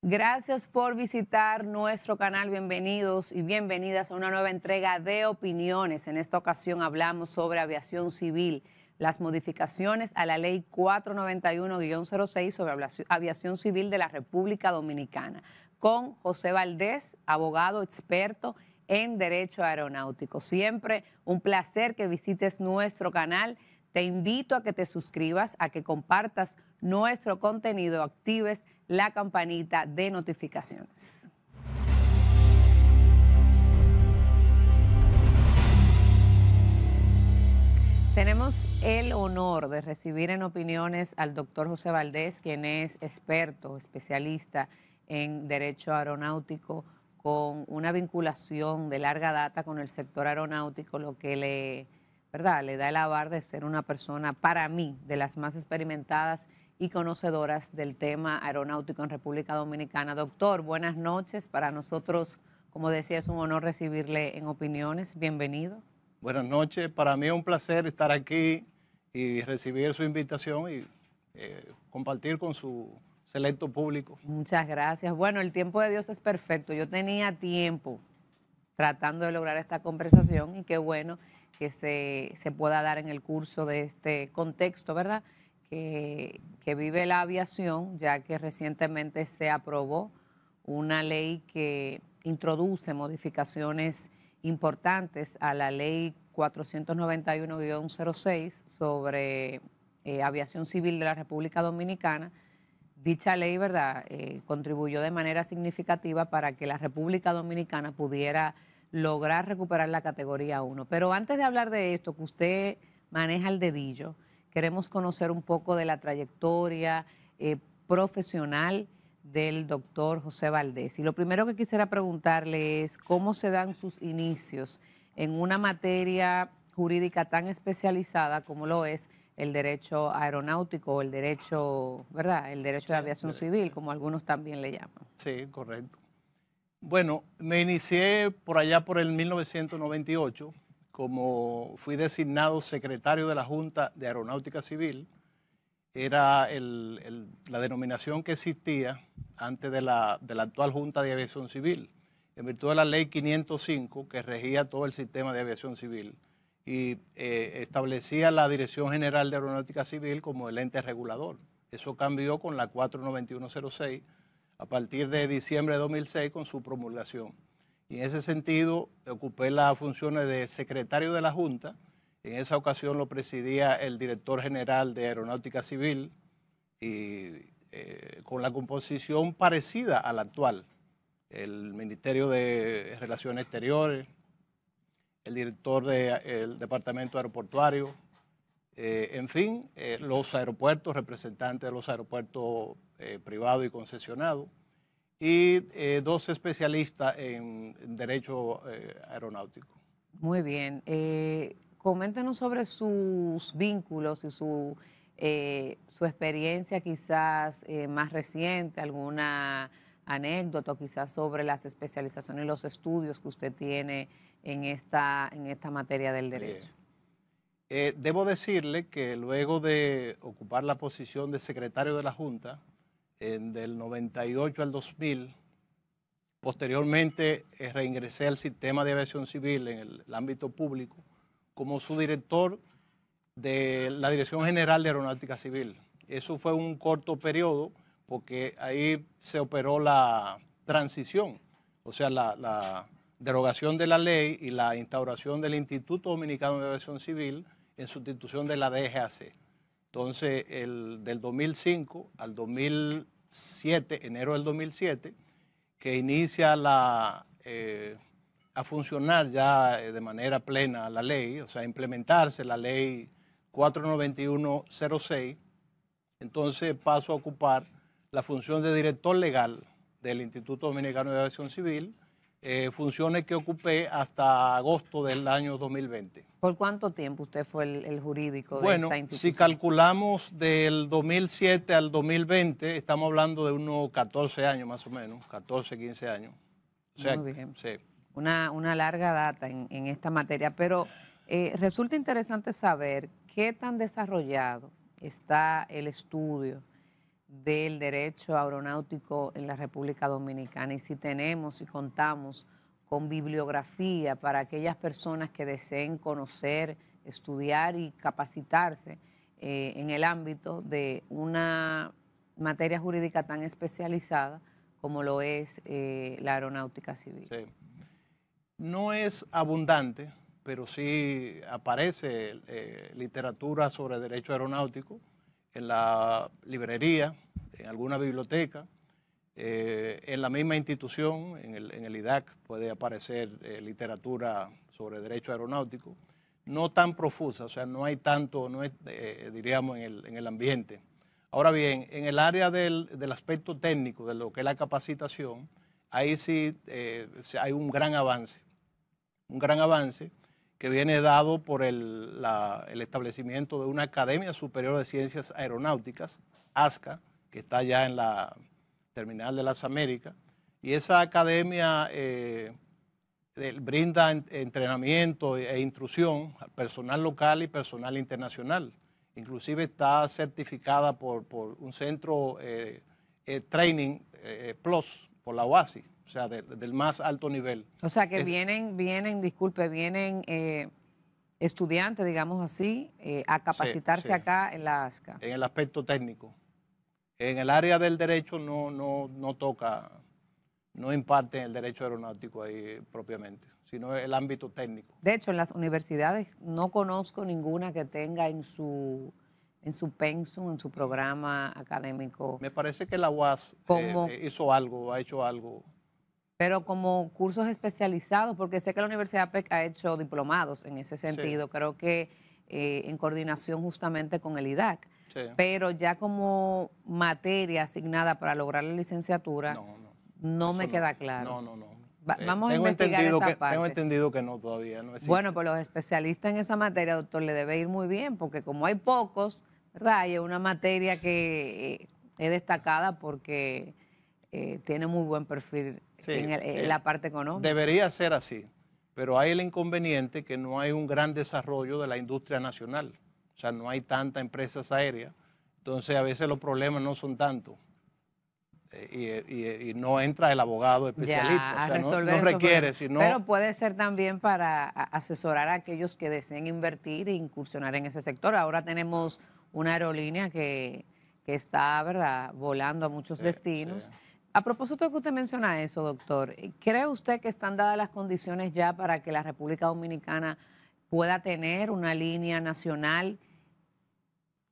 Gracias por visitar nuestro canal. Bienvenidos y bienvenidas a una nueva entrega de opiniones. En esta ocasión hablamos sobre aviación civil, las modificaciones a la ley 491-06 sobre aviación civil de la República Dominicana, con José Valdés, abogado experto en derecho aeronáutico. Siempre un placer que visites nuestro canal. Te invito a que te suscribas, a que compartas nuestro contenido, actives la campanita de notificaciones. Tenemos el honor de recibir en opiniones al doctor José Valdés, quien es experto, especialista en derecho aeronáutico, con una vinculación de larga data con el sector aeronáutico, lo que le, ¿verdad? le da el avar de ser una persona, para mí, de las más experimentadas y conocedoras del tema aeronáutico en República Dominicana. Doctor, buenas noches. Para nosotros, como decía, es un honor recibirle en opiniones. Bienvenido. Buenas noches. Para mí es un placer estar aquí y recibir su invitación y eh, compartir con su selecto público. Muchas gracias. Bueno, el tiempo de Dios es perfecto. Yo tenía tiempo tratando de lograr esta conversación y qué bueno que se pueda dar en el curso de este contexto, ¿verdad? que, vive la aviación, ya que recientemente se aprobó una ley que introduce modificaciones importantes a la ley 491-06 sobre eh, aviación civil de la República Dominicana. Dicha ley, ¿verdad?, eh, contribuyó de manera significativa para que la República Dominicana pudiera lograr recuperar la categoría 1. Pero antes de hablar de esto, que usted maneja el dedillo, Queremos conocer un poco de la trayectoria eh, profesional del doctor José Valdés. Y lo primero que quisiera preguntarle es cómo se dan sus inicios en una materia jurídica tan especializada como lo es el derecho aeronáutico o el derecho, ¿verdad? El derecho de aviación civil, como algunos también le llaman. Sí, correcto. Bueno, me inicié por allá por el 1998 como fui designado secretario de la Junta de Aeronáutica Civil, era la denominación que existía antes de la, actual Junta de Aviación Civil, en virtud de la ley 505 que regía todo el sistema de aviación civil y eh, establecía la Dirección General de Aeronáutica Civil como el ente regulador. Eso cambió con la 49106 a partir de diciembre de 2006 con su promulgación. Y en ese sentido, ocupé las funciones de secretario de la Junta. En esa ocasión lo presidía el director general de Aeronáutica Civil y eh, con la composición parecida a la actual. El Ministerio de Relaciones Exteriores, el director del Departamento Aeroportuario, eh, en fin, eh, los aeropuertos, representantes de los aeropuertos privados y concesionados y eh, dos especialistas en, derecho eh, aeronáutico. Muy bien. Eh, coméntenos sobre sus vínculos y su, su experiencia quizás más reciente, alguna anécdota quizás sobre las especializaciones y los estudios que usted tiene en esta, en esta materia del derecho. debo decirle que luego de ocupar la posición de secretario de la Junta, del 98 al 2000. Posteriormente eh, reingresé al sistema de aviación civil en el, ámbito público como subdirector de la Dirección General de Aeronáutica Civil. Eso fue un corto periodo porque ahí se operó la transición, o sea, la, la derogación de la ley y la instauración del Instituto Dominicano de Aviación Civil en sustitución de la DGAC. Entonces, del 2005 al 2007, enero del 2007, que inicia eh, a funcionar ya eh, de manera plena la ley, o sea, implementarse la ley 49106, entonces paso a ocupar la función de director legal del Instituto Dominicano de Aviación Civil, eh, funciones que ocupé hasta agosto del año 2020. ¿Por cuánto tiempo usted fue el, jurídico bueno, de esta institución? si calculamos del 2007 al 2020, estamos hablando de unos 14 años más o menos, 14, 15 años. Muy bien. Sí. Una, larga data en, esta materia, pero eh, resulta interesante saber qué tan desarrollado está el estudio del derecho aeronáutico en la República Dominicana y si tenemos y contamos con bibliografía para aquellas personas que deseen conocer, estudiar y capacitarse eh, en el ámbito de una materia jurídica tan especializada como lo es eh, la aeronáutica civil. No es abundante, pero sí aparece eh, literatura sobre derecho aeronáutico en la librería, en alguna biblioteca, eh, en la misma institución, en el, IDAC, puede aparecer eh, literatura sobre derecho aeronáutico, no tan profusa, o sea, no hay tanto, no eh, diríamos, en el, ambiente. Ahora bien, en el área del, del, aspecto técnico, de lo que es la capacitación, ahí sí hay un gran avance, un gran avance que viene dado por el, establecimiento de una Academia Superior de Ciencias Aeronáuticas, ASCA, que está ya en la Terminal de las Américas. Y esa academia eh, brinda entrenamiento e instrucción al personal local y personal internacional. Inclusive está certificada por, un centro eh, eh, Training Plus, por la OASI o sea, del más alto nivel. O sea, que vienen, vienen, disculpe, vienen eh, estudiantes, digamos así, eh, a capacitarse acá en la ASCA. En el aspecto técnico. En el área del derecho no, no, toca, no imparten el derecho aeronáutico ahí eh, propiamente, sino el ámbito técnico. De hecho, en las universidades no conozco ninguna que tenga en su en su pensum, en su programa académico. Me parece que la UAS hizo algo, ha hecho algo pero como cursos especializados, porque sé que la Universidad PEC ha hecho diplomados en ese sentido, creo que eh, en coordinación justamente con el IDAC, pero ya como materia asignada para lograr la licenciatura, no, me queda claro. No, no, no. Eh, vamos a investigar entendido que, parte. Tengo entendido que no todavía. No bueno, pues los especialistas en esa materia, doctor, le debe ir muy bien, porque como hay pocos, ¿verdad? una materia que eh, es destacada porque eh, tiene muy buen perfil en, eh, eh, la parte económica. Debería ser así, pero hay el inconveniente que no hay un gran desarrollo de la industria nacional. O sea, no hay tantas empresas aéreas. Entonces, a veces los problemas no son tantos. y, no entra el abogado especialista. o no, requiere, sino... Pero puede ser también para asesorar a aquellos que deseen invertir e incursionar en ese sector. Ahora tenemos una aerolínea que, está, ¿verdad?, volando a muchos destinos. A propósito de que usted menciona eso, doctor, eh, ¿cree usted que están dadas las condiciones ya para que la República Dominicana pueda tener una línea nacional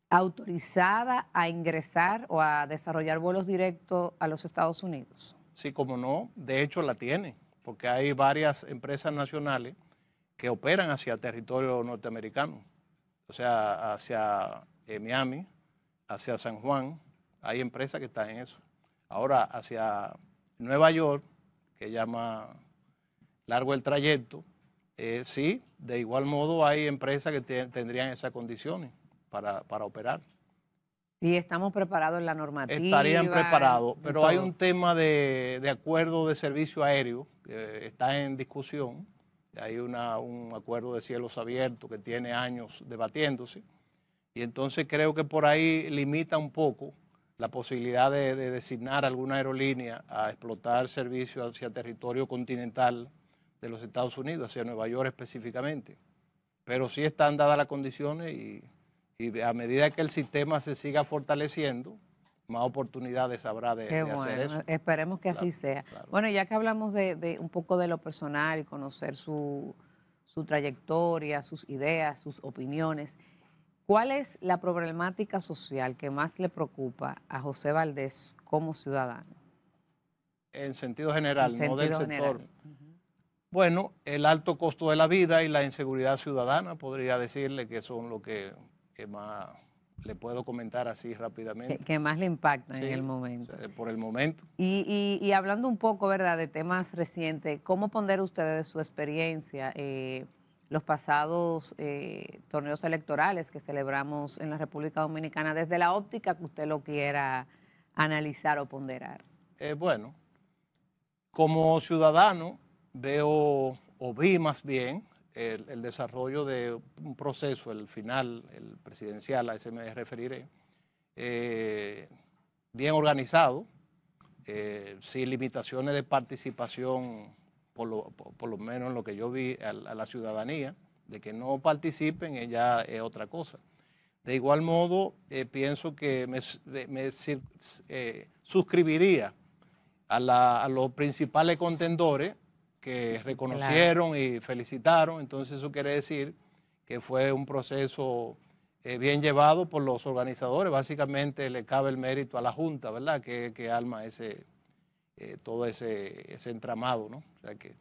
autorizada a ingresar o a desarrollar vuelos directos a los Estados Unidos? Sí, como no, de hecho la tiene, porque hay varias empresas nacionales que operan hacia territorio norteamericano, o sea, hacia eh, Miami, hacia San Juan, hay empresas que están en eso. Ahora, hacia Nueva York, que llama largo el trayecto, eh, sí, de igual modo hay empresas que tendrían esas condiciones para, operar. Y estamos preparados en la normativa. Estarían preparados, pero hay un tema de, acuerdo de servicio aéreo que eh, está en discusión. Hay un acuerdo de cielos abiertos que tiene años debatiéndose. Y entonces creo que por ahí limita un poco la posibilidad de, designar alguna aerolínea a explotar servicios hacia territorio continental de los Estados Unidos, hacia Nueva York específicamente. Pero sí están dadas las condiciones y, a medida que el sistema se siga fortaleciendo, más oportunidades habrá de, hacer eso. Esperemos que así sea. Bueno, ya que hablamos de, un poco de lo personal y conocer su, su trayectoria, sus ideas, sus opiniones, ¿Cuál es la problemática social que más le preocupa a José Valdés como ciudadano? En sentido general, no del sector. Bueno, el alto costo de la vida y la inseguridad ciudadana, podría decirle que son lo que, más le puedo comentar así rápidamente. Que, más le impacta en el momento. Por el momento. Y, hablando un poco, ¿verdad?, de temas recientes, ¿cómo ponder ustedes su experiencia? Eh, los pasados eh, torneos electorales que celebramos en la República Dominicana, desde la óptica que usted lo quiera analizar o ponderar. Eh, bueno, como ciudadano veo, o vi más bien, el, desarrollo de un proceso, el final, el presidencial, a ese me referiré, eh, bien organizado, sin limitaciones de participación por lo, por, lo menos lo que yo vi a, la ciudadanía, de que no participen ya es otra cosa. De igual modo, eh, pienso que me, eh, suscribiría a, los principales contendores que reconocieron y felicitaron, entonces eso quiere decir que fue un proceso eh, bien llevado por los organizadores, básicamente le cabe el mérito a la Junta, ¿verdad?, que, que alma ese, eh, todo ese, entramado, ¿no? O sea que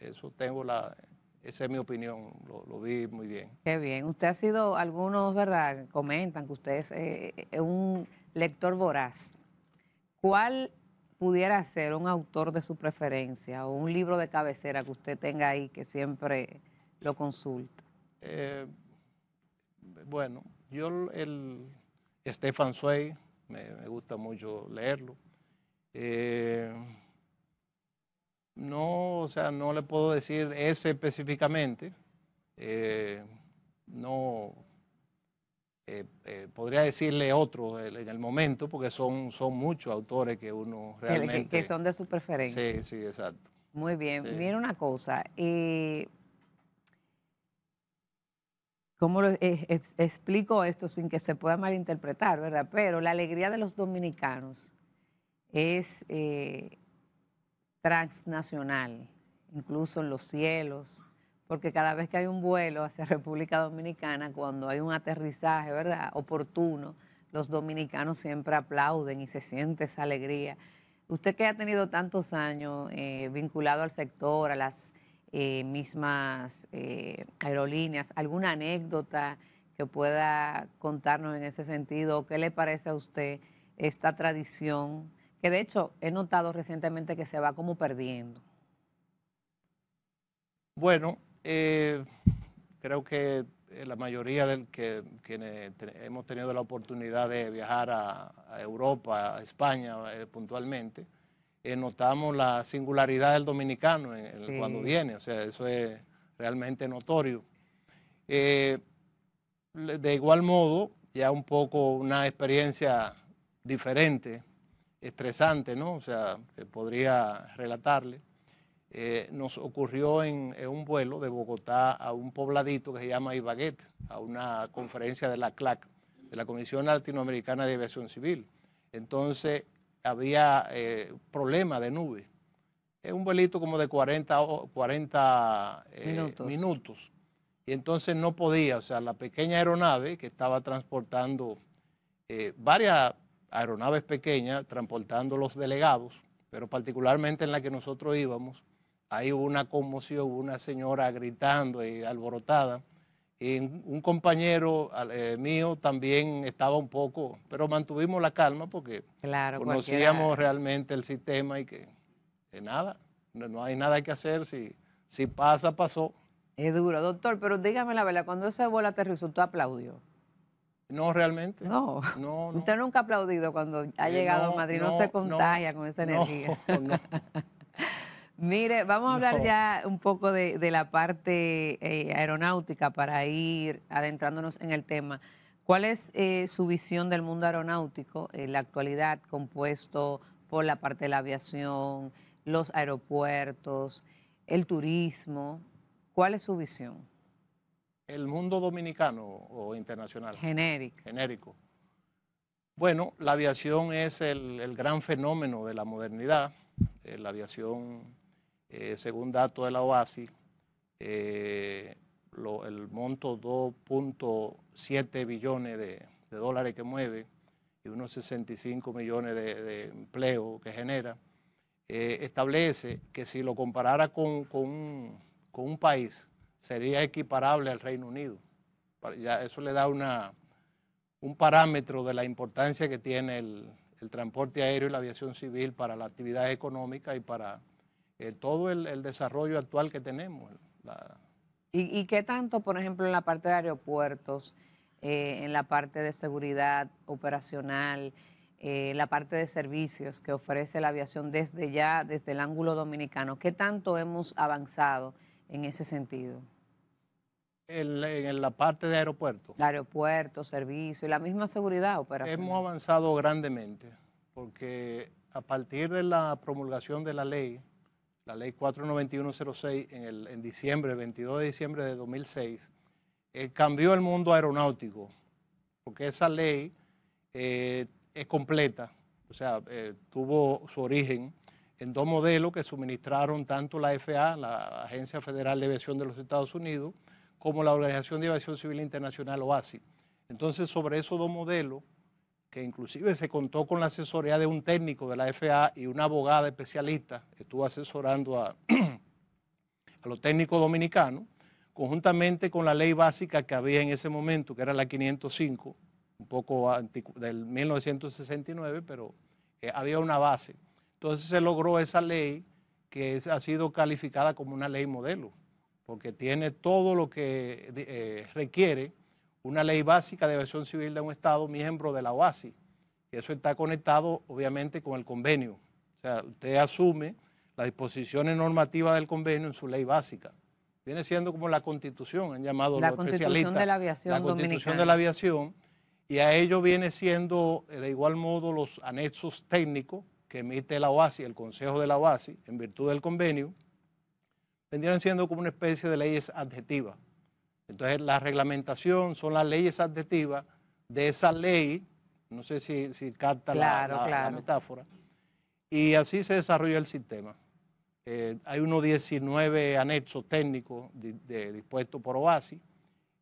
eso tengo la, esa es mi opinión, lo, vi muy bien. Qué bien. Usted ha sido, algunos, ¿verdad? Comentan que usted es eh, un lector voraz. ¿Cuál pudiera ser un autor de su preferencia o un libro de cabecera que usted tenga ahí que siempre lo consulta? Eh, bueno, yo el Stephen Zweig, me gusta mucho leerlo. Eh, no, o sea, no le puedo decir ese específicamente. Eh, no eh, podría decirle otro en el momento, porque son, son muchos autores que uno realmente. Que, son de su preferencia. Sí, sí, exacto. Muy bien. Sí. una cosa. ¿Cómo lo, explico esto sin que se pueda malinterpretar, verdad? Pero la alegría de los dominicanos es eh, transnacional, incluso en los cielos, porque cada vez que hay un vuelo hacia República Dominicana, cuando hay un aterrizaje, ¿verdad? Oportuno, los dominicanos siempre aplauden y se siente esa alegría. Usted que ha tenido tantos años eh, vinculado al sector, a las eh, mismas aerolíneas, ¿alguna anécdota que pueda contarnos en ese sentido? ¿Qué le parece a usted esta tradición que de hecho he notado recientemente que se va como perdiendo. Bueno, eh, creo que eh, la mayoría de que, quienes hemos tenido la oportunidad de viajar a, Europa, a España eh, puntualmente, notamos la singularidad del dominicano cuando viene, o sea, eso es realmente notorio. de igual modo, ya un poco una experiencia diferente estresante, ¿no? O sea, podría relatarle. Eh, nos ocurrió en, un vuelo de Bogotá a un pobladito que se llama Ibaguet, a una conferencia de la CLAC, de la Comisión Latinoamericana de Aviación Civil. Entonces había eh, problema de nube. Es un vuelito como de 40, eh, minutos. minutos. Y entonces no podía, o sea, la pequeña aeronave que estaba transportando varias aeronaves pequeñas transportando los delegados, pero particularmente en la que nosotros íbamos, ahí hubo una conmoción, hubo una señora gritando y alborotada. Y un compañero eh, mío también estaba un poco, pero mantuvimos la calma porque conocíamos realmente el sistema y que, eh, nada, no, hay nada que hacer, si, pasa, pasó. Es duro, doctor, pero dígame la verdad, cuando esa bola aterrizó, ¿tú aplaudió? No, realmente. No. Usted nunca ha aplaudido cuando ha eh, llegado a Madrid, no, se contagia con esa energía. Mire, vamos a hablar ya un poco de, la parte eh, aeronáutica para ir adentrándonos en el tema. ¿Cuál es eh, su visión del mundo aeronáutico en la actualidad, compuesto por la parte de la aviación, los aeropuertos, el turismo? ¿Cuál es su visión? el mundo dominicano o internacional. Genérico. Genérico. Bueno, la aviación es el, gran fenómeno de la modernidad. Eh, la aviación, eh, según datos de la OASI, eh, el monto 2.7 billones de, dólares que mueve y unos 65 millones de, empleo que genera, establece que si lo comparara con, un, con un país sería equiparable al Reino Unido. Ya eso le da un parámetro de la importancia que tiene el, transporte aéreo y la aviación civil para la actividad económica y para eh, todo el, desarrollo actual que tenemos. ¿Y, ¿Y, qué tanto, por ejemplo, en la parte de aeropuertos, eh, en la parte de seguridad operacional, eh, la parte de servicios que ofrece la aviación desde ya, desde el ángulo dominicano, qué tanto hemos avanzado? en ese sentido. En la, parte de aeropuerto. Aeropuerto, servicio y la misma seguridad operacional. Hemos avanzado grandemente porque a partir de la promulgación de la ley, la ley 49106 en, el, en diciembre, 22 de diciembre de 2006, eh, cambió el mundo aeronáutico porque esa ley eh, es completa, o sea, eh, tuvo su origen en dos modelos que suministraron tanto la FA, la Agencia Federal de Aviación de los Estados Unidos, como la Organización de Aviación Civil Internacional, OASI. Entonces, sobre esos dos modelos, que inclusive se contó con la asesoría de un técnico de la FA y una abogada especialista, estuvo asesorando a, los técnicos dominicanos, conjuntamente con la ley básica que había en ese momento, que era la 505, un poco del 1969, pero eh, había una base. Entonces se logró esa ley que ha sido calificada como una ley modelo, porque tiene todo lo que eh, requiere una ley básica de aviación civil de un Estado miembro de la OASI. Y eso está conectado obviamente con el convenio. O sea, usted asume las disposiciones normativas del convenio en su ley básica. Viene siendo como la constitución, han llamado la constitución de la aviación. La constitución de la aviación. Y a ello viene siendo eh, de igual modo los anexos técnicos que emite la OASI, el Consejo de la OASI, en virtud del convenio, vendrían siendo como una especie de leyes adjetivas. Entonces, la reglamentación son las leyes adjetivas de esa ley, no sé si, capta la, metáfora, y así se desarrolló el sistema. Eh, hay unos 19 anexos técnicos dispuestos por OASI,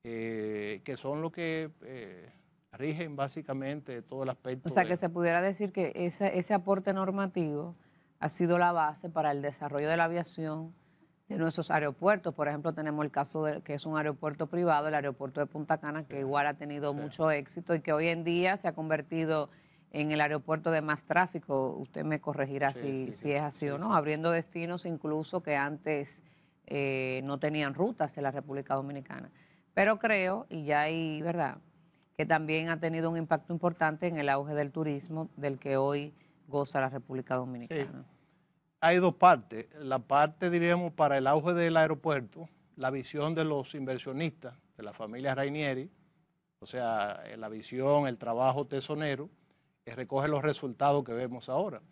eh, que son los que eh, rigen básicamente todo el aspecto. O sea, que se pudiera decir que ese, ese aporte normativo ha sido la base para el desarrollo de la aviación de nuestros aeropuertos. Por ejemplo, tenemos el caso de que es un aeropuerto privado, el aeropuerto de Punta Cana, que igual ha tenido mucho éxito y que hoy en día se ha convertido en el aeropuerto de más tráfico. Usted me corregirá si, es así o no, abriendo destinos incluso que antes eh, no tenían rutas en la República Dominicana. Pero creo, y ya hay, ¿verdad? que también ha tenido un impacto importante en el auge del turismo del que hoy goza la República Dominicana. Hay dos partes. La parte, diríamos, para el auge del aeropuerto, la visión de los inversionistas, de la familia Rainieri, o sea, la visión, el trabajo tesonero, que recoge los resultados que vemos ahora.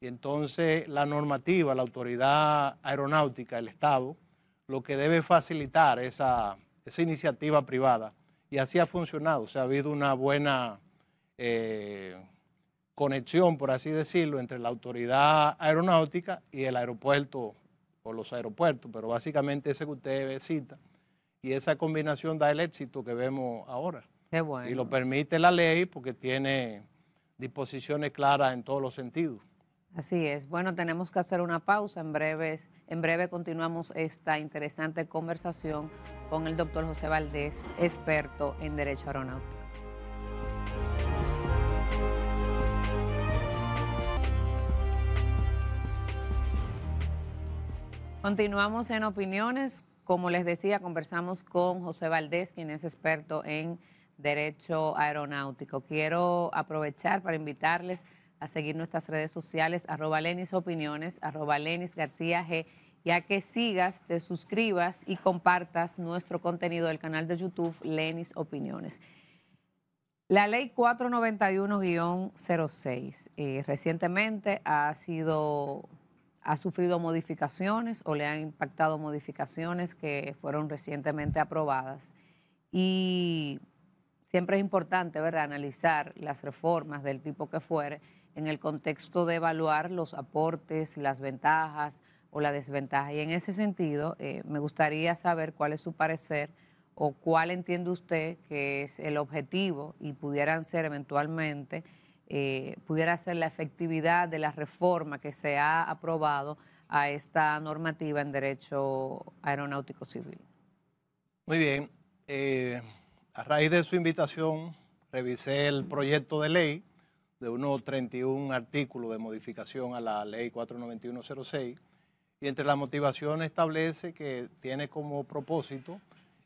Y entonces la normativa, la autoridad aeronáutica, el Estado, lo que debe facilitar esa, esa iniciativa privada y así ha funcionado. O sea, ha habido una buena eh, conexión, por así decirlo, entre la autoridad aeronáutica y el aeropuerto o los aeropuertos, pero básicamente ese que usted cita. Y esa combinación da el éxito que vemos ahora. bueno. Y lo permite la ley porque tiene disposiciones claras en todos los sentidos. Así es. Bueno, tenemos que hacer una pausa. En, breves, en breve continuamos esta interesante conversación con el doctor José Valdés, experto en Derecho Aeronáutico. Continuamos en opiniones. Como les decía, conversamos con José Valdés, quien es experto en Derecho Aeronáutico. Quiero aprovechar para invitarles a seguir nuestras redes sociales, arroba Lenis Opiniones, arroba Lenis García G, ya que sigas, te suscribas y compartas nuestro contenido del canal de YouTube Lenis Opiniones. La ley 491-06 eh, recientemente ha sido ha sufrido modificaciones o le han impactado modificaciones que fueron recientemente aprobadas. Y siempre es importante, ¿verdad?, analizar las reformas del tipo que fuere en el contexto de evaluar los aportes, las ventajas o la desventaja. Y en ese sentido, eh, me gustaría saber cuál es su parecer o cuál entiende usted que es el objetivo y pudieran ser eventualmente, eh, pudiera ser la efectividad de la reforma que se ha aprobado a esta normativa en derecho aeronáutico civil. Muy bien. Eh, a raíz de su invitación, revisé el proyecto de ley de unos 31 artículos de modificación a la ley 49106 y entre las motivaciones establece que tiene como propósito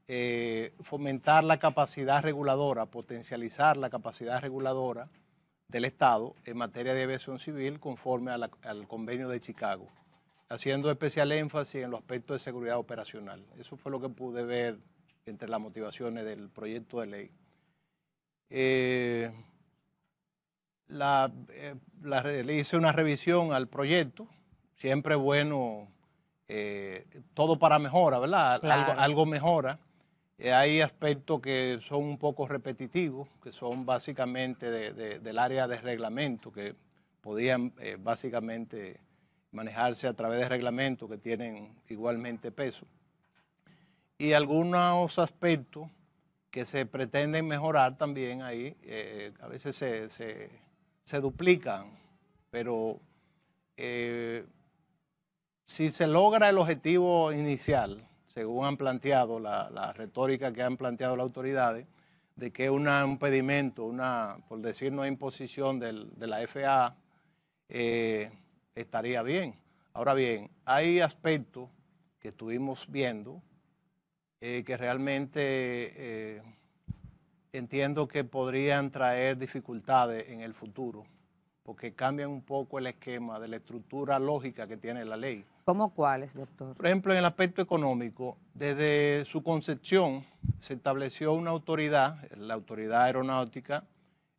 eh, fomentar la capacidad reguladora, potencializar la capacidad reguladora del Estado en materia de aviación civil conforme al convenio de Chicago, haciendo especial énfasis en los aspectos de seguridad operacional. Eso fue lo que pude ver entre las motivaciones del proyecto de ley. Eh, la, eh, le hice una revisión al proyecto, siempre bueno, eh, todo para mejora, ¿verdad? Algo, mejora. Eh, hay aspectos que son un poco repetitivos, que son básicamente del área de reglamento, que podían básicamente manejarse a través de reglamento que tienen igualmente peso. Y algunos aspectos que se pretenden mejorar también ahí, a veces se, se duplican, pero eh, si se logra el objetivo inicial, según han planteado la, retórica que han planteado las autoridades, de que un impedimento, una, por decir no imposición de la FA, eh, estaría bien. Ahora bien, hay aspectos que estuvimos viendo eh, que realmente entiendo que podrían traer dificultades en el futuro, porque cambian un poco el esquema de la estructura lógica que tiene la ley. ¿Cómo cuáles, doctor? Por ejemplo, en el aspecto económico, desde su concepción se estableció una autoridad, la autoridad aeronáutica,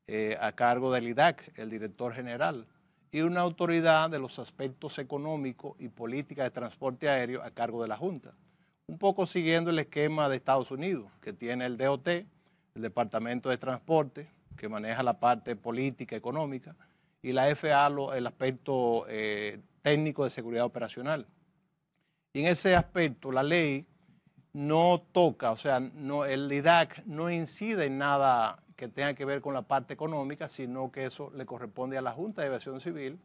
eh, a cargo del IDAC, el director general, y una autoridad de los aspectos económicos y políticas de transporte aéreo a cargo de la Junta. Un poco siguiendo el esquema de Estados Unidos, que tiene el DOT, el Departamento de Transporte, que maneja la parte política, económica, y la FA, el aspecto eh, técnico de seguridad operacional. Y en ese aspecto, la ley no toca, o sea, no, el IDAC no incide en nada que tenga que ver con la parte económica, sino que eso le corresponde a la Junta de Aviación Civil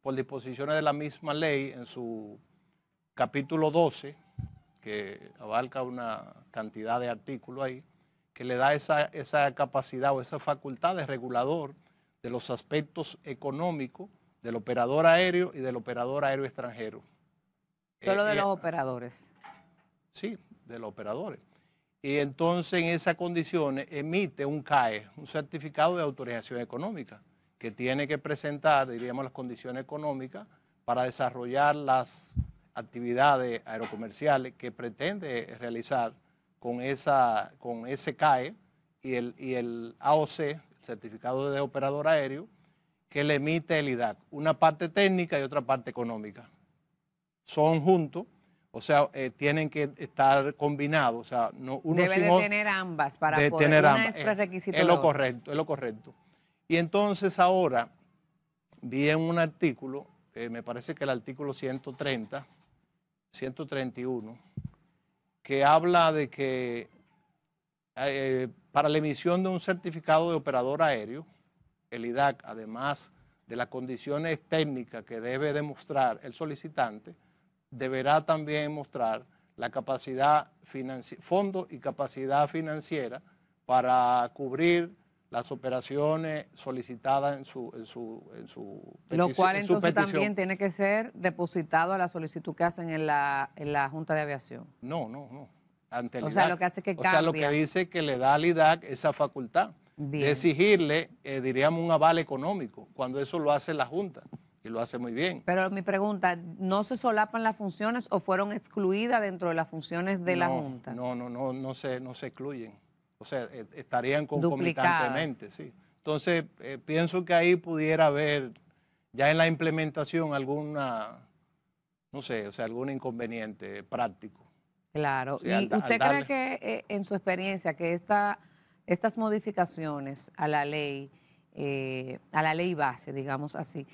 por disposiciones de la misma ley en su capítulo 12, que abarca una cantidad de artículos ahí, que le da esa, capacidad o esa facultad de regulador de los aspectos económicos del operador aéreo y del operador aéreo extranjero. Solo eh, de los operadores. Sí, de los operadores. Y entonces en esas condiciones emite un CAE, un certificado de autorización económica, que tiene que presentar, diríamos, las condiciones económicas para desarrollar las actividades aerocomerciales que pretende realizar con, esa, con ese CAE y el, el AOC, el certificado de operador aéreo, que le emite el IDAC, una parte técnica y otra parte económica. Son juntos, o sea, eh, tienen que estar combinados. O sea, no, uno Debe de tener ambas para poder. Tener ambas. Una es, eh, es, lo correcto, es lo correcto. Y entonces ahora vi en un artículo, eh, me parece que el artículo 130, 131, que habla de que eh, para la emisión de un certificado de operador aéreo, el IDAC, además de las condiciones técnicas que debe demostrar el solicitante, deberá también mostrar la capacidad fondo y capacidad financiera para cubrir las operaciones solicitadas en su, en su, en su petición. Lo cual entonces también tiene que ser depositado a la solicitud que hacen en la, en la Junta de Aviación. No, no, no. Ante o sea, lo que hace que O sea, lo que dice que le da al IDAC esa facultad de exigirle, eh, diríamos, un aval económico, cuando eso lo hace la Junta y lo hace muy bien. Pero mi pregunta, ¿no se solapan las funciones o fueron excluidas dentro de las funciones de la Junta? No, no, no, no se, no se excluyen o sea, e, estarían concomitantemente, sí. Entonces, eh, pienso que ahí pudiera haber ya en la implementación alguna, no sé, o sea, algún inconveniente práctico. Claro. ¿Y usted cree que eh, en su experiencia que esta, estas modificaciones a la ley, eh, a la ley base, digamos así,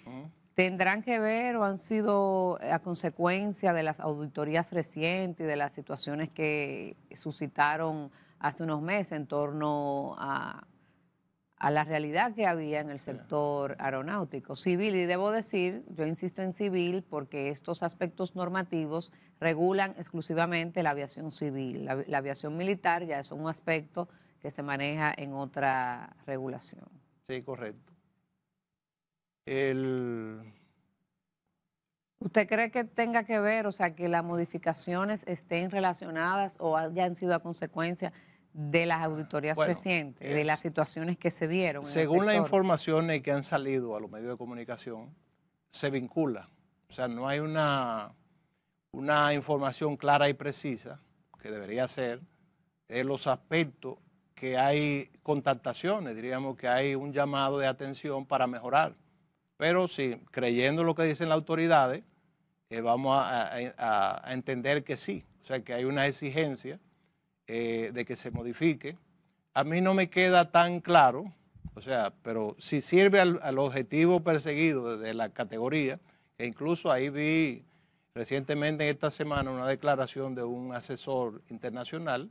tendrán que ver o han sido a consecuencia de las auditorías recientes y de las situaciones que suscitaron hace unos meses en torno a, la realidad que había en el sector aeronáutico civil. Y debo decir, yo insisto en civil porque estos aspectos normativos regulan exclusivamente la aviación civil. La, aviación militar ya es un aspecto que se maneja en otra regulación. Sí, correcto. ¿Usted cree que tenga que ver, o sea, que las modificaciones estén relacionadas o hayan sido a consecuencia de las auditorías recientes, de eh, las situaciones que se dieron. Según las informaciones que han salido a los medios de comunicación, se vincula. O sea, no hay una, una información clara y precisa, que debería ser, de los aspectos que hay contactaciones, diríamos que hay un llamado de atención para mejorar. Pero si creyendo lo que dicen las autoridades, eh, vamos a entender que sí, o sea, que hay una exigencia eh, de que se modifique. A mí no me queda tan claro, o sea, pero si sirve al, objetivo perseguido de, la categoría, e incluso ahí vi recientemente en esta semana una declaración de un asesor internacional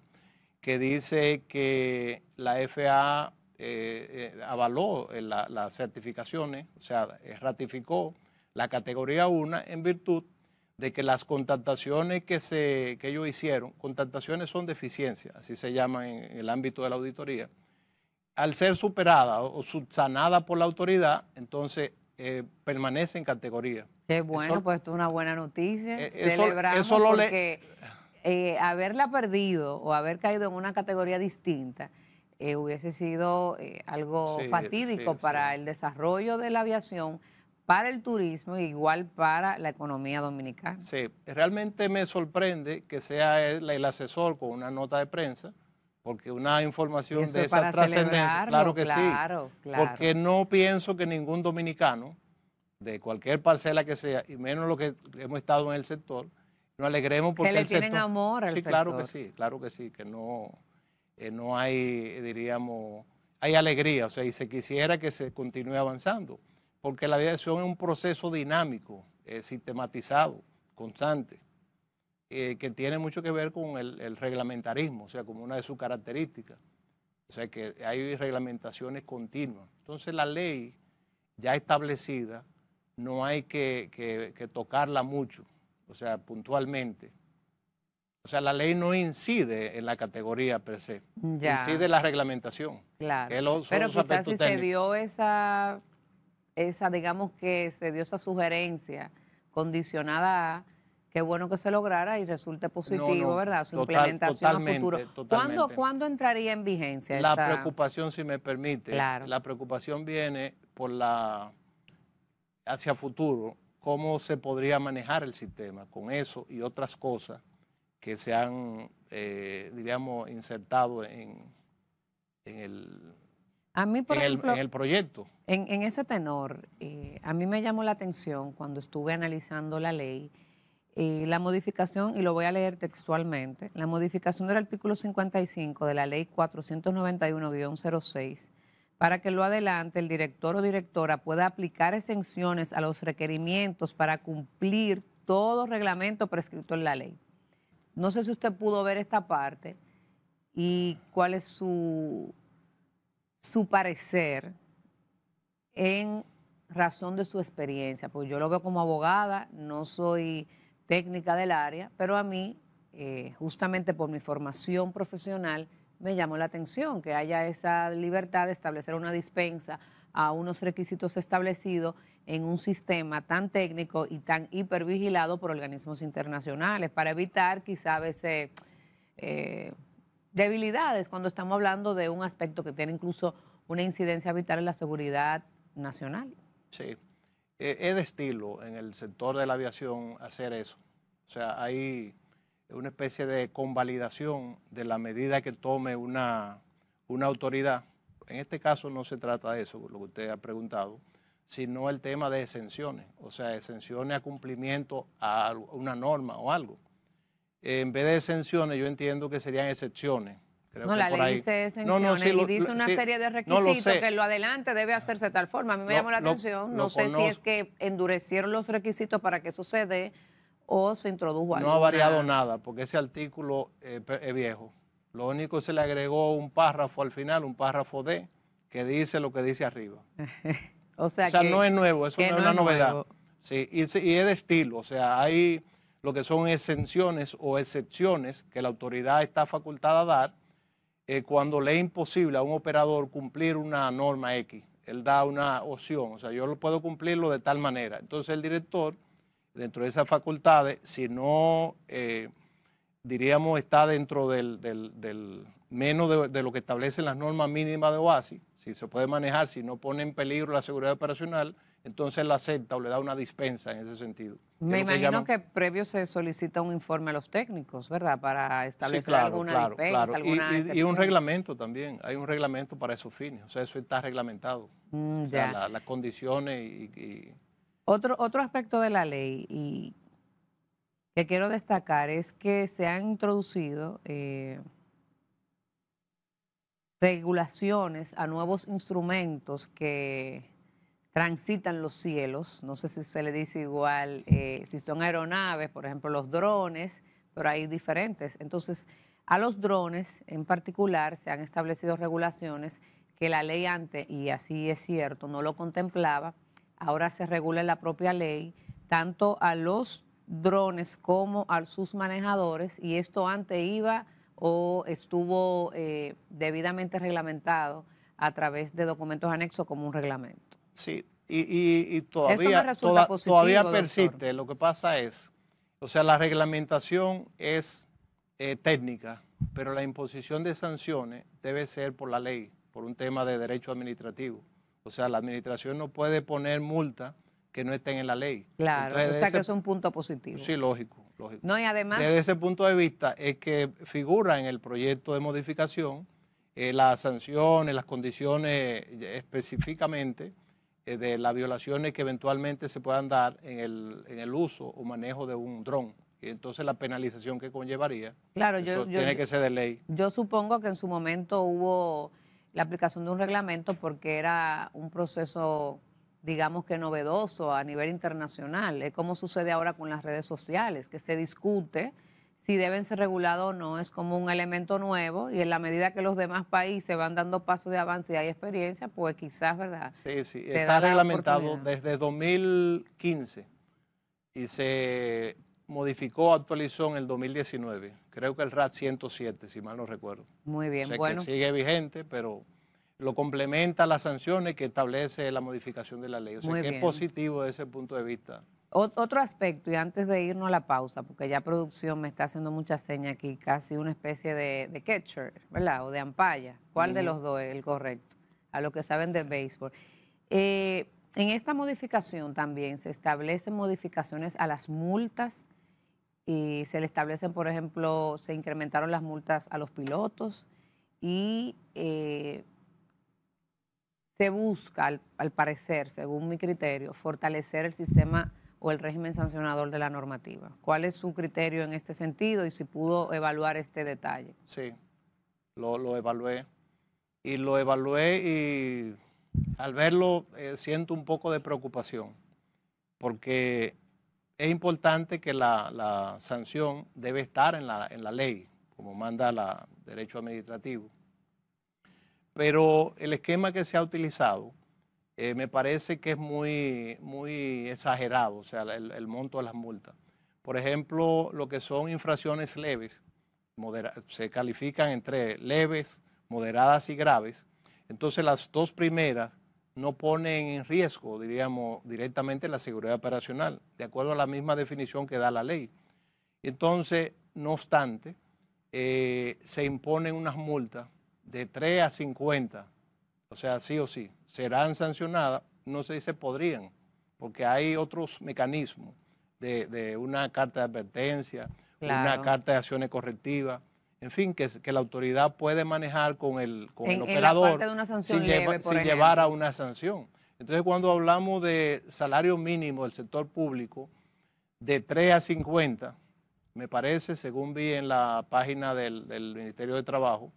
que dice que la FA eh, eh, avaló las certificaciones, o sea, ratificó la categoría 1 en virtud de que las contrataciones que, se, que ellos hicieron, contrataciones son deficiencias, así se llama en el ámbito de la auditoría, al ser superada o subsanada por la autoridad, entonces eh, permanece en categoría. Qué bueno, pues esto es una buena noticia. Eh, Celebramos porque eh, haberla perdido o haber caído en una categoría distinta hubiese sido algo fatídico para el desarrollo de la aviación para el turismo y igual para la economía dominicana. Sí, realmente me sorprende que sea el, asesor con una nota de prensa, porque una información de esa trascendencia, claro que sí, porque no pienso que ningún dominicano, de cualquier parcela que sea, y menos lo que hemos estado en el sector, nos alegremos porque... Que le tienen amor al sí, claro que sí, claro que sí, que no, eh, no hay, diríamos, hay alegría, o sea, y se quisiera que se continúe avanzando porque la acción es un proceso dinámico, eh, sistematizado, constante, eh, que tiene mucho que ver con el, reglamentarismo, o sea, como una de sus características. O sea, que hay reglamentaciones continuas. Entonces la ley ya establecida no hay que, tocarla mucho, o sea, puntualmente. O sea, la ley no incide en la categoría per se, incide la reglamentación. Claro. Pero quizás si se dio esa esa, digamos que se dio esa sugerencia condicionada a qué bueno que se lograra y resulte positivo, ¿verdad? Su implementación a futuro. ¿Cuándo, entraría en vigencia? La preocupación, si me permite, la preocupación viene por la hacia futuro, cómo se podría manejar el sistema con eso y otras cosas que se han, eh, diríamos, insertado en el mí, por en, el, proyecto. En, ese tenor, eh, a mí me llamó la atención cuando estuve analizando la ley eh, la modificación, y lo voy a leer textualmente, la modificación del artículo 55 de la ley 491-06 para que lo adelante el director o directora pueda aplicar exenciones a los requerimientos para cumplir todo reglamento prescrito en la ley. No sé si usted pudo ver esta parte y cuál es su, su parecer en razón de su experiencia, pues yo lo veo como abogada, no soy técnica del área, pero a mí, eh, justamente por mi formación profesional, me llamó la atención que haya esa libertad de establecer una dispensa a unos requisitos establecidos en un sistema tan técnico y tan hipervigilado por organismos internacionales para evitar quizá a veces eh, debilidades cuando estamos hablando de un aspecto que tiene incluso una incidencia vital en la seguridad nacional. Sí, e, es de estilo en el sector de la aviación hacer eso. O sea, hay una especie de convalidación de la medida que tome una, una autoridad. En este caso no se trata de eso, lo que usted ha preguntado, sino el tema de exenciones, o sea, exenciones a cumplimiento a una norma o algo en vez de exenciones, yo entiendo que serían excepciones. no, la ley dice exenciones y dice una serie de requisitos que lo adelante debe hacerse de tal forma. A mí me llamó la atención, no sé si es que endurecieron los requisitos para que suceda o se introdujo algo. No ha variado nada, porque ese artículo eh, es viejo. Lo único que se le agregó un párrafo al final, un párrafo D, que dice lo que dice arriba. o sea, no es nuevo, eso no es una novedad. Sí, y es de estilo, o sea, hay lo que son exenciones o excepciones que la autoridad está facultada a dar eh, cuando le es imposible a un operador cumplir una norma X. Él da una opción, o sea, yo lo puedo cumplirlo de tal manera. Entonces el director, dentro de esas facultades, si no, eh, diríamos, está dentro del, menos de, lo que establecen las normas mínimas de OASI, si se puede manejar, si no pone en peligro la seguridad operacional, entonces la acepta o le da una dispensa en ese sentido. Me imagino que, previo se solicita un informe a los técnicos, ¿verdad? Para establecer alguna claro, Alguna y, un reglamento también, hay un reglamento para esos fines, o sea, eso está reglamentado. Mm, las condiciones y, Otro, otro aspecto de la ley y que quiero destacar es que se han introducido eh, regulaciones a nuevos instrumentos que transitan los cielos, no sé si se le dice igual, eh, si son aeronaves, por ejemplo, los drones, pero hay diferentes. Entonces, a los drones en particular se han establecido regulaciones que la ley antes, y así es cierto, no lo contemplaba, ahora se regula en la propia ley, tanto a los drones como a sus manejadores, y esto antes iba o estuvo eh, debidamente reglamentado a través de documentos anexos como un reglamento. Sí, y, todavía, todavía persiste. Lo que pasa es, o sea, la reglamentación es eh, técnica, pero la imposición de sanciones debe ser por la ley, por un tema de derecho administrativo. O sea, la administración no puede poner multa que no estén en la ley. Claro, o sea que es un punto positivo. Sí, lógico, lógico. No, y además... Desde ese punto de vista es que figura en el proyecto de modificación eh, las sanciones, las condiciones eh, específicamente eh, de las violaciones que eventualmente se puedan dar en el, en el uso o manejo de un dron. Y entonces la penalización que conllevaría claro, tiene que ser de ley. Yo supongo que en su momento hubo la aplicación de un reglamento porque era un proceso, digamos que novedoso a nivel internacional. Es como sucede ahora con las redes sociales, que se discute si deben ser regulados o no, es como un elemento nuevo y en la medida que los demás países van dando pasos de avance y hay experiencia, pues quizás, ¿verdad? Sí, sí, está reglamentado desde 2015 y se modificó, actualizó en el 2019. Creo que el RAT 107, si mal no recuerdo. Muy bien, o sea, bueno. Que sigue vigente, pero lo complementa las sanciones que establece la modificación de la ley. O sea, que es positivo desde ese punto de vista otro aspecto, y antes de irnos a la pausa, porque ya producción me está haciendo mucha seña aquí, casi una especie de, catcher, ¿verdad? O de ampalla. ¿Cuál de los dos es el correcto? A lo que saben de béisbol. Eh, en esta modificación también se establecen modificaciones a las multas y se le establecen, por ejemplo, se incrementaron las multas a los pilotos y eh, se busca, al parecer, según mi criterio, fortalecer el sistema o el régimen sancionador de la normativa. ¿Cuál es su criterio en este sentido y si pudo evaluar este detalle? Sí, lo, evalué. Y lo evalué y al verlo eh, siento un poco de preocupación, porque es importante que la, la sanción debe estar en la, en la ley, como manda el derecho administrativo. Pero el esquema que se ha utilizado eh, me parece que es muy, muy exagerado, o sea, el, monto de las multas. Por ejemplo, lo que son infracciones leves, se califican entre leves, moderadas y graves. Entonces, las dos primeras no ponen en riesgo, diríamos, directamente la seguridad operacional, de acuerdo a la misma definición que da la ley. Entonces, no obstante, eh, se imponen unas multas de 3 a 50 o sea, sí o sí, serán sancionadas, no se dice podrían, porque hay otros mecanismos de, de una carta de advertencia, una carta de acciones correctivas, en fin, que, que, la autoridad puede manejar con el, con el operador sin, llevar a una sanción. Entonces, cuando hablamos de salario mínimo del sector público, de 3 a 50, me parece, según vi en la página del Ministerio de Trabajo,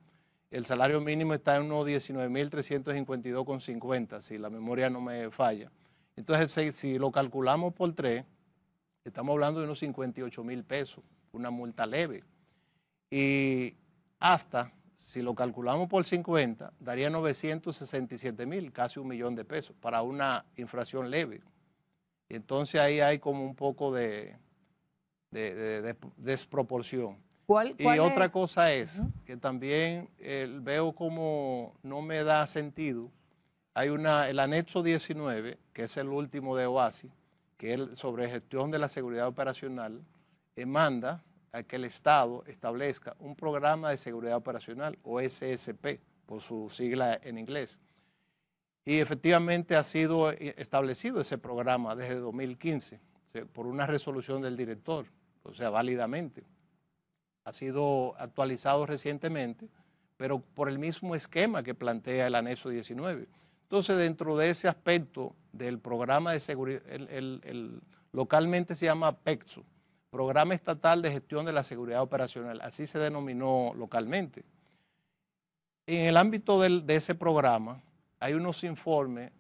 el salario mínimo está en unos 19.352,50, si la memoria no me falla. Entonces, si lo calculamos por 3, estamos hablando de unos 58 mil pesos, una multa leve. Y hasta, si lo calculamos por 50, daría 967 mil, casi un millón de pesos, para una infracción leve. Entonces ahí hay como un poco de desproporción y otra cosa es que también eh, veo como no me da sentido. Hay una, el anexo 19, que es el último de OASI, que es sobre gestión de la seguridad operacional, eh, manda a que el Estado establezca un programa de seguridad operacional, o SSP, por su sigla en inglés. Y efectivamente ha sido eh, establecido ese programa desde 2015 por una resolución del director, o sea, válidamente ha sido actualizado recientemente, pero por el mismo esquema que plantea el anexo 19. Entonces, dentro de ese aspecto del programa de seguridad, localmente se llama PEXO, Programa Estatal de Gestión de la Seguridad Operacional, así se denominó localmente. En el ámbito de ese programa hay unos informes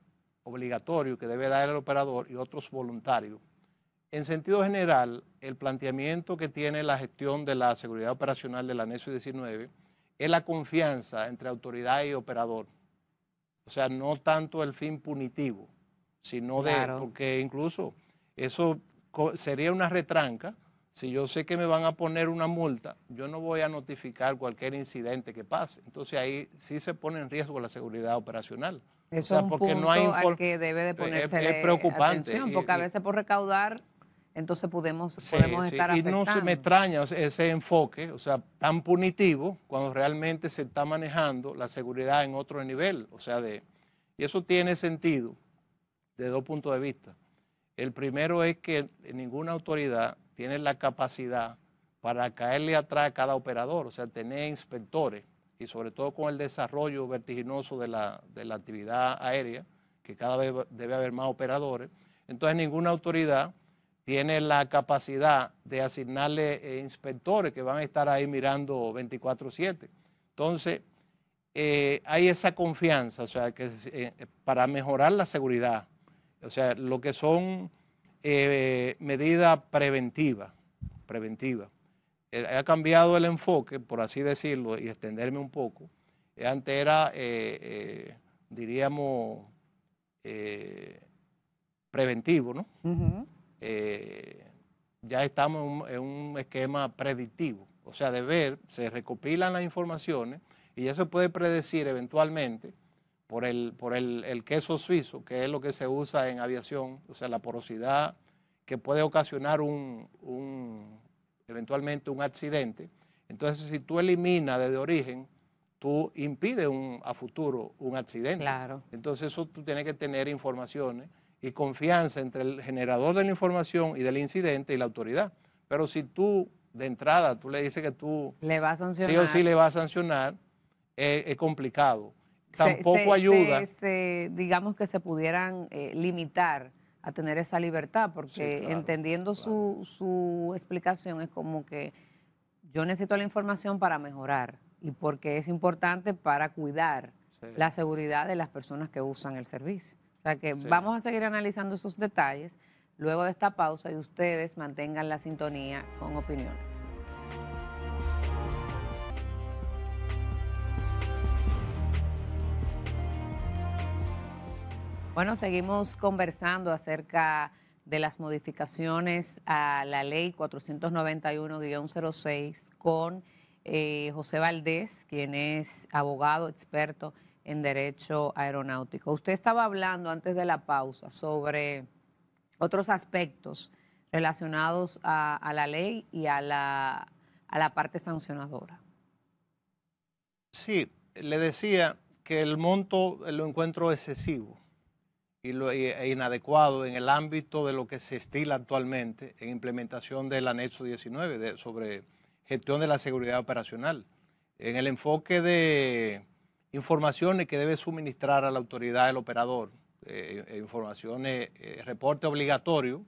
obligatorios que debe dar el operador y otros voluntarios en sentido general, el planteamiento que tiene la gestión de la seguridad operacional de la anexo 19 es la confianza entre autoridad y operador. O sea, no tanto el fin punitivo, sino de, porque incluso eso sería una retranca. Si yo sé que me van a poner una multa, yo no voy a notificar cualquier incidente que pase. Entonces ahí sí se pone en riesgo la seguridad operacional. es un porque punto hay al que debe de ponerse es, preocupante. atención, porque a veces por recaudar entonces podemos, estar afectando. Y no se me extraña ese enfoque, o sea, tan punitivo, cuando realmente se está manejando la seguridad en otro nivel. O sea, de, y eso tiene sentido de dos puntos de vista. El primero es que ninguna autoridad tiene la capacidad para caerle atrás a cada operador, o sea, tener inspectores, y sobre todo con el desarrollo vertiginoso de la, de la actividad aérea, que cada vez debe haber más operadores, entonces ninguna autoridad tiene la capacidad de asignarle eh, inspectores que van a estar ahí mirando 24/7. Entonces, eh, hay esa confianza, o sea, que eh, para mejorar la seguridad, o sea, lo que son medidas preventivas, preventiva. ha cambiado el enfoque, por así decirlo, y extenderme un poco. antes era, diríamos, preventivo, ¿no? Eh, ya estamos en un esquema predictivo. O sea, de ver, se recopilan las informaciones y ya se puede predecir eventualmente por, el, por el, queso suizo, que es lo que se usa en aviación, o sea, la porosidad que puede ocasionar un, eventualmente un accidente. Entonces, si tú eliminas desde origen, tú impides a futuro un accidente. Claro. Entonces, eso tú tienes que tener informaciones y confianza entre el generador de la información y del incidente y la autoridad. Pero si tú, de entrada, tú le dices que tú... Le vas a sancionar. Sí o sí le vas a sancionar, eh, es complicado. Tampoco ayuda. digamos que se pudieran eh, limitar a tener esa libertad, porque entendiendo Su, explicación es como que yo necesito la información para mejorar y porque es importante para cuidar la seguridad de las personas que usan el servicio. O sea que vamos a seguir analizando esos detalles luego de esta pausa y ustedes mantengan la sintonía con opiniones. Bueno, seguimos conversando acerca de las modificaciones a la ley 491-06 con eh, José Valdés, quien es abogado experto en derecho aeronáutico. Usted estaba hablando antes de la pausa sobre otros aspectos relacionados a, la ley y a la, parte sancionadora. Sí, le decía que el monto lo encuentro excesivo y lo, e inadecuado en el ámbito de lo que se estila actualmente en implementación del anexo 19 sobre gestión de la seguridad operacional. En el enfoque de informaciones que debe suministrar a la autoridad el operador, eh, eh, informaciones, eh, reporte obligatorio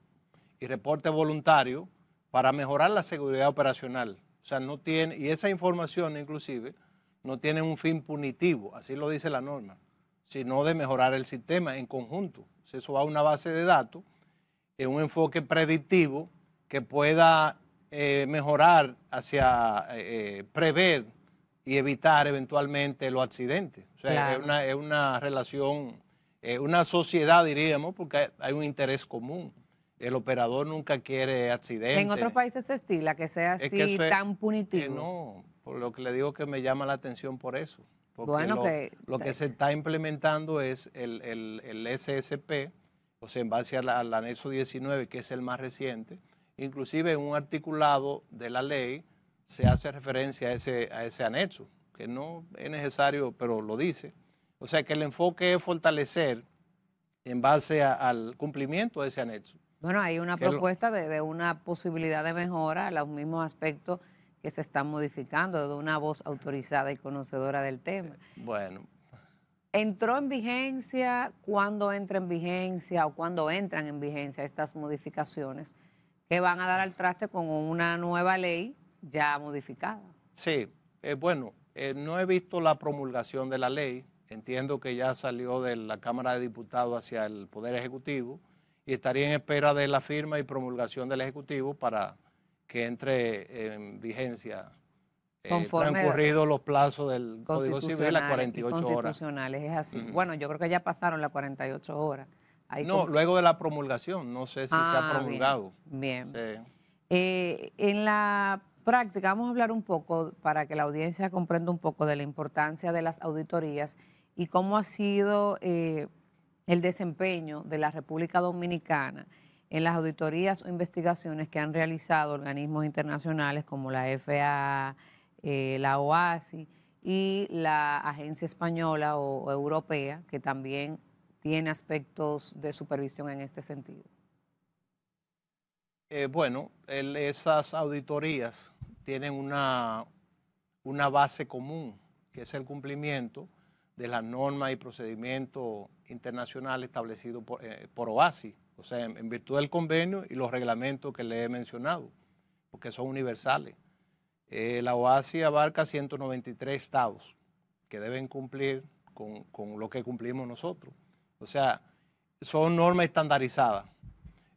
y reporte voluntario para mejorar la seguridad operacional. O sea, no tiene, y esa información inclusive no tiene un fin punitivo, así lo dice la norma, sino de mejorar el sistema en conjunto. eso va a una base de datos, en un enfoque predictivo que pueda mejorar hacia prever y evitar eventualmente los accidentes. O sea, es, una, relación, eh, una sociedad diríamos, porque hay, un interés común. El operador nunca quiere accidentes. En otros países se estila que sea así tan punitivo. no, por lo que le digo que me llama la atención por eso. Porque bueno, lo, que, se está implementando es el, SSP, o sea, en base al, al anexo 19, que es el más reciente, inclusive en un articulado de la ley se hace referencia a ese, a ese anexo, que no es necesario, pero lo dice. O sea que el enfoque es fortalecer en base al cumplimiento de ese anexo. Bueno, hay una propuesta de, una posibilidad de mejora a los mismos aspectos que se están modificando, de una voz autorizada y conocedora del tema. Eh, bueno. ¿Entró en vigencia? cuando entra en vigencia o cuando entran en vigencia estas modificaciones que van a dar al traste con una nueva ley ya modificada. Sí, eh, bueno, eh, no he visto la promulgación de la ley. Entiendo que ya salió de la Cámara de Diputados hacia el Poder Ejecutivo y estaría en espera de la firma y promulgación del Ejecutivo para que entre en vigencia han eh, corrido los plazos del Código Civil a 48 horas. es así. Mm. Bueno, yo creo que ya pasaron las 48 horas. no, luego de la promulgación, no sé si se ha ah, promulgado. Bien. en la vamos a hablar un poco para que la audiencia comprenda un poco de la importancia de las auditorías y cómo ha sido eh, el desempeño de la República Dominicana en las auditorías o investigaciones que han realizado organismos internacionales como la FA, eh, la OASI y la Agencia Española o, Europea, que también tiene aspectos de supervisión en este sentido. Eh, bueno, esas auditorías tienen una, una base común, que es el cumplimiento de las normas y procedimientos internacionales establecidos eh, por, OASI, o sea, en, virtud del convenio y los reglamentos que le he mencionado, porque son universales. Eh, la OASI abarca 193 estados que deben cumplir con, con lo que cumplimos nosotros. O sea, son normas estandarizadas.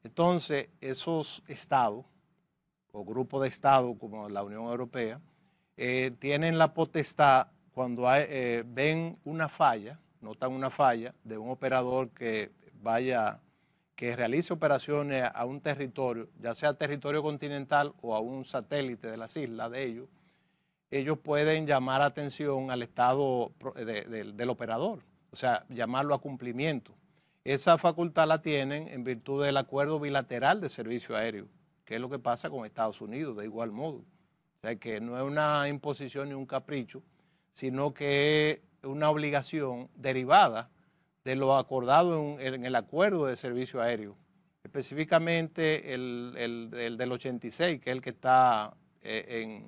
Entonces, esos estados o grupo de Estado como la Unión Europea, eh, tienen la potestad cuando eh, ven una falla, notan una falla de un operador que vaya, que realice operaciones a un territorio, ya sea territorio continental o a un satélite de las islas de ellos, ellos pueden llamar atención al estado del operador, o sea, llamarlo a cumplimiento. Esa facultad la tienen en virtud del acuerdo bilateral de servicio aéreo que es lo que pasa con Estados Unidos de igual modo. O sea, que no es una imposición ni un capricho, sino que es una obligación derivada de lo acordado en, el acuerdo de servicio aéreo, específicamente el, del 86, que es el que está eh,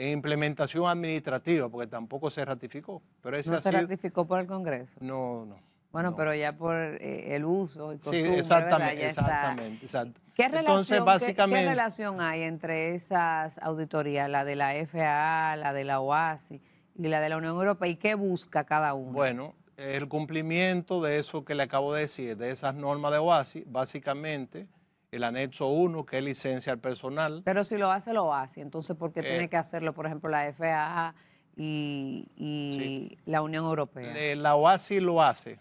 en, implementación administrativa, porque tampoco se ratificó. ¿No se ratificó por el Congreso? No, no. Bueno, pero ya por eh, el uso y Sí, exactamente, exactamente, ¿Qué relación, básicamente, ¿qué, relación hay entre esas auditorías, la de la FAA, la de la OASI y la de la Unión Europea, y qué busca cada uno? Bueno, el cumplimiento de eso que le acabo de decir, de esas normas de OASI, básicamente el anexo 1, que es licencia al personal. Pero si lo hace, lo hace. Entonces, ¿por qué eh, tiene que hacerlo, por ejemplo, la FAA y, la Unión Europea? Eh, la OASI lo hace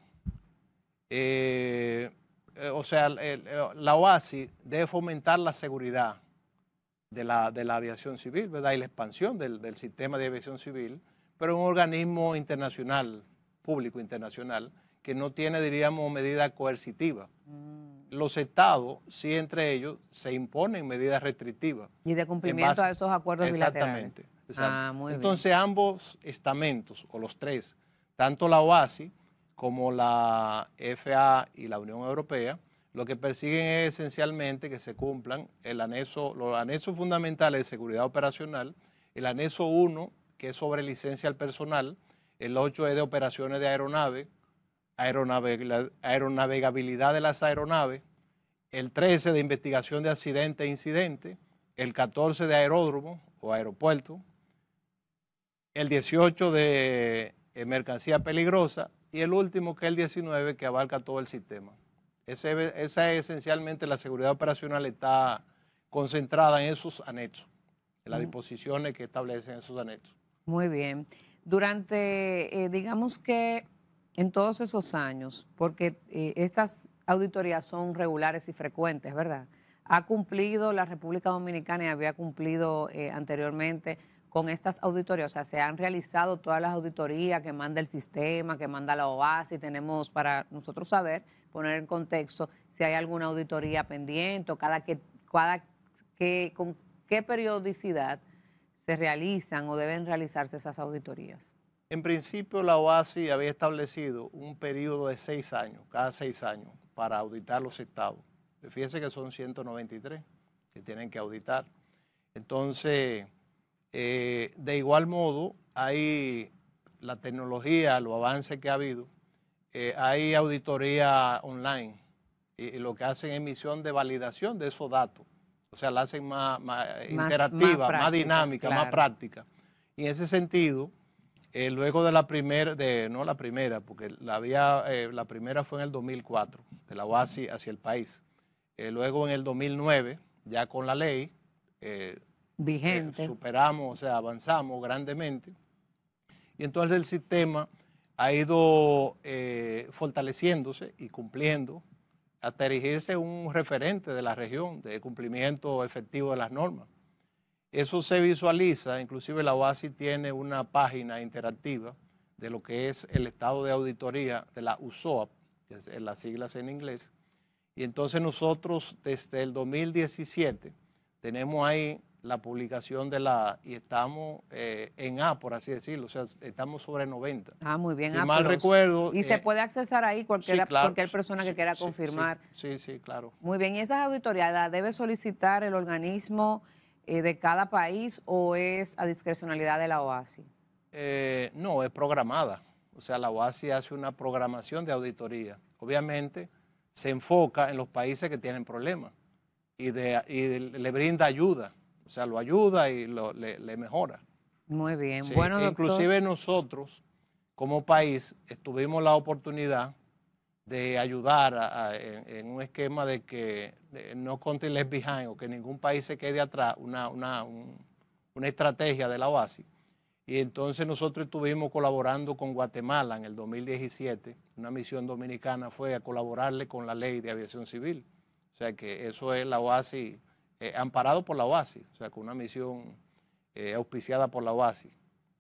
eh, eh, o sea, la OASI debe fomentar la seguridad de la, aviación civil, ¿verdad? Y la expansión del, sistema de aviación civil, pero un organismo internacional, público internacional, que no tiene, diríamos, medida coercitiva. Mm. Los estados, sí entre ellos, se imponen medidas restrictivas. Y de cumplimiento a esos acuerdos exactamente, bilaterales. Exactamente. Ah, Entonces ambos estamentos, o los tres, tanto la OASI como la FA y la Unión Europea, lo que persiguen es esencialmente que se cumplan el anexo, los anexos fundamentales de seguridad operacional, el anexo 1, que es sobre licencia al personal, el 8 es de operaciones de aeronave, aeronavegabilidad de las aeronaves, el 13 de investigación de accidente e incidente, el 14 de aeródromo o aeropuerto, el 18 de mercancía peligrosa, y el último que es el 19 que abarca todo el sistema. esa es esencialmente la seguridad operacional está concentrada en esos anexos, en las disposiciones que establecen esos anexos. Muy bien. Durante, eh, digamos que en todos esos años, porque eh, estas auditorías son regulares y frecuentes, ¿verdad? Ha cumplido la República Dominicana y había cumplido eh, anteriormente con estas auditorías, o sea, se han realizado todas las auditorías que manda el sistema, que manda la OASI, tenemos para nosotros saber, poner en contexto si hay alguna auditoría pendiente o cada que, cada que, con qué periodicidad se realizan o deben realizarse esas auditorías. En principio la OASI había establecido un periodo de seis años, cada seis años, para auditar los estados. Fíjense que son 193 que tienen que auditar. Entonces, eh, de igual modo, hay la tecnología, los avances que ha habido, eh, hay auditoría online y, lo que hacen es emisión de validación de esos datos. O sea, la hacen más, más, interactiva, más, dinámica, más práctica. Y en ese sentido, eh, luego de la primera, de, no la primera, porque la, había, la primera fue en el 2004, de la OASI hacia el país. luego en el 2009, ya con la ley, vigente. superamos, o sea, avanzamos grandemente. Y entonces el sistema ha ido eh, fortaleciéndose y cumpliendo hasta erigirse un referente de la región de cumplimiento efectivo de las normas. Eso se visualiza, inclusive la OASI tiene una página interactiva de lo que es el estado de auditoría de la USOAP, que es las siglas en inglés. Y entonces nosotros desde el 2017 tenemos ahí la publicación de la y estamos eh, en A, por así decirlo, o sea, estamos sobre 90. Ah, muy bien, A ah, mal recuerdo. Y se eh, puede accesar ahí cualquier, persona que quiera confirmar. Sí, sí, claro. Muy bien, ¿y esas auditorías las debe solicitar el organismo eh, de cada país o es a discrecionalidad de la OASI? no, es programada. O sea, la OASI hace una programación de auditoría. Obviamente se enfoca en los países que tienen problemas y, de, le brinda ayuda o sea, lo ayuda y lo, le, mejora. Muy bien. Bueno, e Inclusive nosotros, como país, tuvimos la oportunidad de ayudar en, un esquema de que no country left behind o que ningún país se quede atrás, una, una estrategia de la OASI. Y entonces nosotros estuvimos colaborando con Guatemala en el 2017. Una misión dominicana fue a colaborarle con la ley de aviación civil. O sea que eso es la OASI eh, amparado por la OASI, o sea, con una misión eh, auspiciada por la OASI.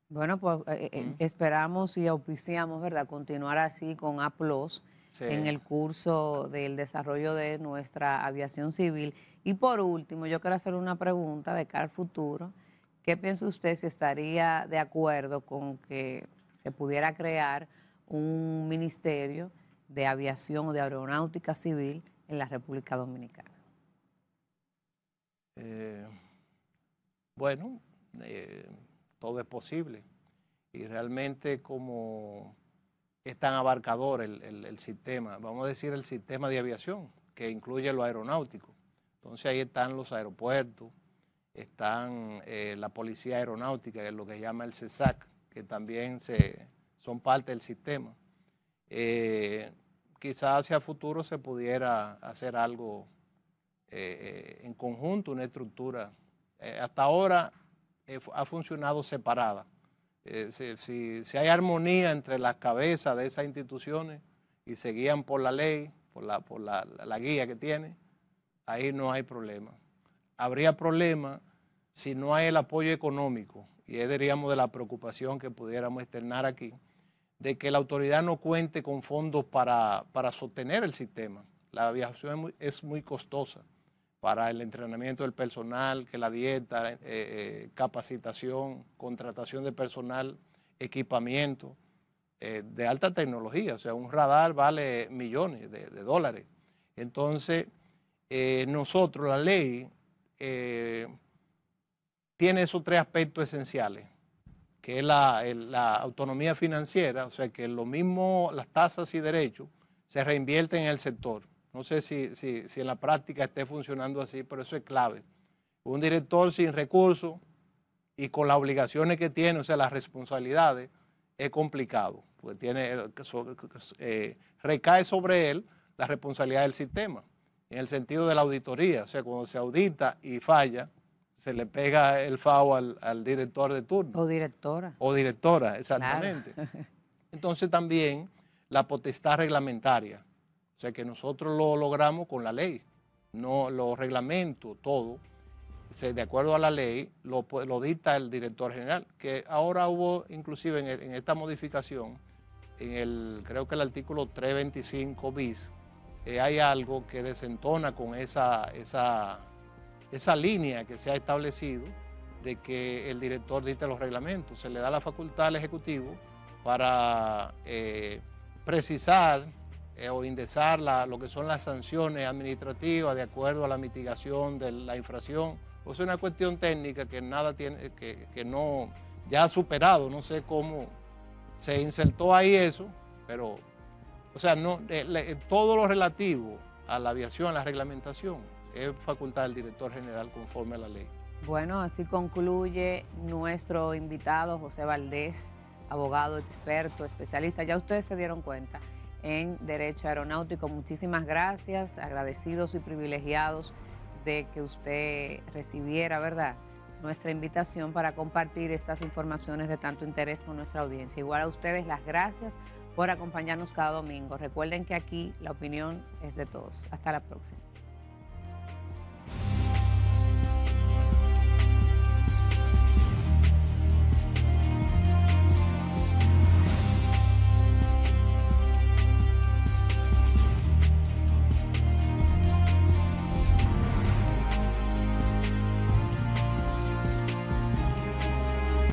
Bueno, pues eh, esperamos y auspiciamos, ¿verdad?, continuar así con APLOS en el curso del desarrollo de nuestra aviación civil. Y por último, yo quiero hacerle una pregunta de cara al futuro. ¿Qué piensa usted si estaría de acuerdo con que se pudiera crear un ministerio de aviación o de aeronáutica civil en la República Dominicana? Eh, bueno, eh, todo es posible. Y realmente como es tan abarcador el, sistema, vamos a decir el sistema de aviación, que incluye lo aeronáutico. Entonces ahí están los aeropuertos, están eh, la policía aeronáutica, que es lo que llama el CESAC, que también se, son parte del sistema. Eh, quizás hacia futuro se pudiera hacer algo eh, en conjunto una estructura. Eh, hasta ahora eh, ha funcionado separada. Si, hay armonía entre las cabezas de esas instituciones y se guían por la ley, por la, guía que tiene, ahí no hay problema. Habría problema si no hay el apoyo económico, y es, diríamos, de la preocupación que pudiéramos externar aquí, de que la autoridad no cuente con fondos para, sostener el sistema. La aviación es muy costosa para el entrenamiento del personal, que la dieta, eh, eh, capacitación, contratación de personal, equipamiento eh, de alta tecnología. O sea, un radar vale millones de, dólares. Entonces, nosotros, la ley, tiene esos tres aspectos esenciales, que es la, la autonomía financiera, o sea, que lo mismo, las tasas y derechos se reinvierten en el sector no sé si, en la práctica esté funcionando así, pero eso es clave. Un director sin recursos y con las obligaciones que tiene, o sea, las responsabilidades, es complicado, porque tiene, eh, recae sobre él la responsabilidad del sistema, en el sentido de la auditoría, o sea, cuando se audita y falla, se le pega el FAO al, director de turno. O directora. O directora, exactamente. Entonces también la potestad reglamentaria. O sea que nosotros lo logramos con la ley, no los reglamentos, todo. De acuerdo a la ley, lo, lo dicta el director general, que ahora hubo inclusive en, esta modificación, en el, creo que el artículo 325 bis, eh, hay algo que desentona con esa, esa, esa línea que se ha establecido de que el director dicta los reglamentos. Se le da la facultad al Ejecutivo para eh, precisar eh, o indexar la, lo que son las sanciones administrativas de acuerdo a la mitigación de la infracción. es una cuestión técnica que nada tiene, que, que no, ya ha superado, no sé cómo se insertó ahí eso, pero, o sea, no, eh, eh, todo lo relativo a la aviación, a la reglamentación, es facultad del director general conforme a la ley. Bueno, así concluye nuestro invitado José Valdés, abogado experto, especialista. Ya ustedes se dieron cuenta en Derecho Aeronáutico. Muchísimas gracias, agradecidos y privilegiados de que usted recibiera, ¿verdad? Nuestra invitación para compartir estas informaciones de tanto interés con nuestra audiencia. Igual a ustedes las gracias por acompañarnos cada domingo. Recuerden que aquí la opinión es de todos. Hasta la próxima.